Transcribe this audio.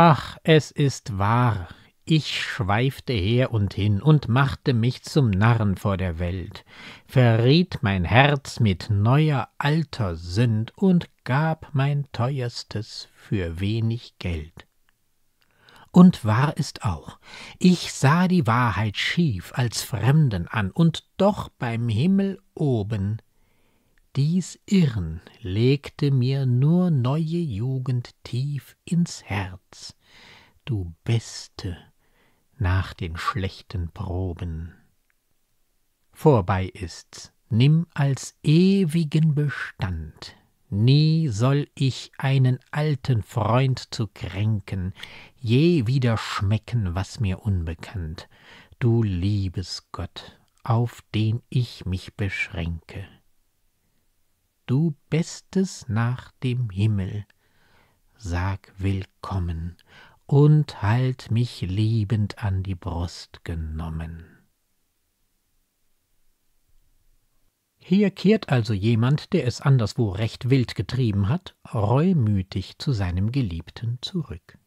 Ach, es ist wahr, ich schweifte her und hin und machte mich zum Narren vor der Welt, verriet mein Herz mit neuer alter Sünd und gab mein teuerstes für wenig Geld. Und wahr ist auch, ich sah die Wahrheit schief als Fremden an, und doch beim Himmel oben dies Irren legte mir nur neue Jugend tief ins Herz, du Beste nach den schlechten Proben. Vorbei ist's, nimm als ewigen Bestand, nie soll ich einen alten Freund zu kränken, je wieder schmecken, was mir unbekannt, du liebes Gott, auf den ich mich beschränke du Bestes nach dem Himmel. Sag willkommen und halt mich liebend an die Brust genommen. Hier kehrt also jemand, der es anderswo recht wild getrieben hat, reumütig zu seinem Geliebten zurück.